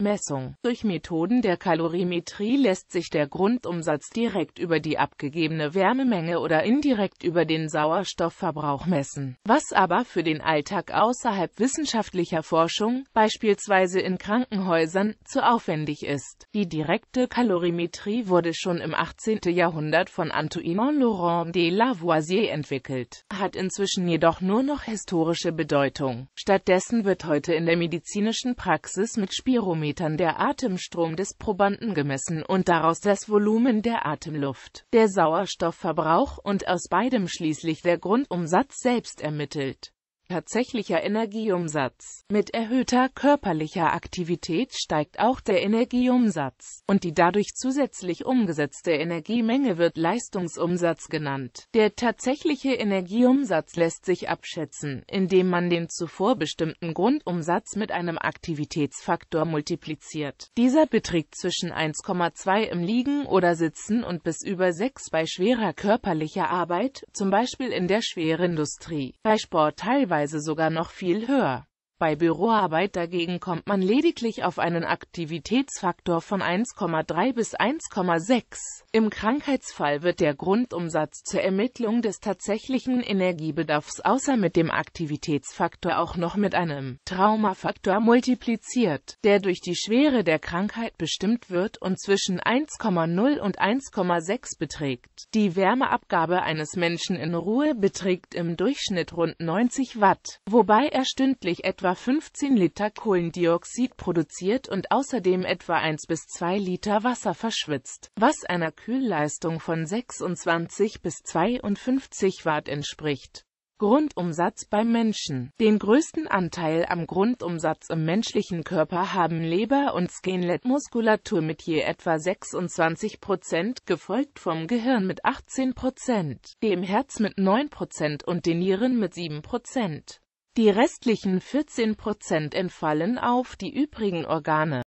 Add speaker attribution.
Speaker 1: Messung. Durch Methoden der Kalorimetrie lässt sich der Grundumsatz direkt über die abgegebene Wärmemenge oder indirekt über den Sauerstoffverbrauch messen. Was aber für den Alltag außerhalb wissenschaftlicher Forschung, beispielsweise in Krankenhäusern, zu aufwendig ist. Die direkte Kalorimetrie wurde schon im 18. Jahrhundert von Antoine Laurent de Lavoisier entwickelt, hat inzwischen jedoch nur noch historische Bedeutung. Stattdessen wird heute in der medizinischen Praxis mit Spirometrie Metern der Atemstrom des Probanden gemessen und daraus das Volumen der Atemluft, der Sauerstoffverbrauch und aus beidem schließlich der Grundumsatz selbst ermittelt tatsächlicher Energieumsatz. Mit erhöhter körperlicher Aktivität steigt auch der Energieumsatz, und die dadurch zusätzlich umgesetzte Energiemenge wird Leistungsumsatz genannt. Der tatsächliche Energieumsatz lässt sich abschätzen, indem man den zuvor bestimmten Grundumsatz mit einem Aktivitätsfaktor multipliziert. Dieser beträgt zwischen 1,2 im Liegen oder Sitzen und bis über 6 bei schwerer körperlicher Arbeit, zum Beispiel in der Schwerindustrie. Bei Sport teilweise teilweise sogar noch viel höher. Bei Büroarbeit dagegen kommt man lediglich auf einen Aktivitätsfaktor von 1,3 bis 1,6. Im Krankheitsfall wird der Grundumsatz zur Ermittlung des tatsächlichen Energiebedarfs außer mit dem Aktivitätsfaktor auch noch mit einem Traumafaktor multipliziert, der durch die Schwere der Krankheit bestimmt wird und zwischen 1,0 und 1,6 beträgt. Die Wärmeabgabe eines Menschen in Ruhe beträgt im Durchschnitt rund 90 Watt, wobei er stündlich etwa etwa 15 Liter Kohlendioxid produziert und außerdem etwa 1 bis 2 Liter Wasser verschwitzt, was einer Kühlleistung von 26 bis 52 Watt entspricht. Grundumsatz beim Menschen. Den größten Anteil am Grundumsatz im menschlichen Körper haben Leber und Skelettmuskulatur mit je etwa 26 Prozent, gefolgt vom Gehirn mit 18 Prozent, dem Herz mit 9 Prozent und den Nieren mit 7 Prozent. Die restlichen 14 Prozent entfallen auf die übrigen Organe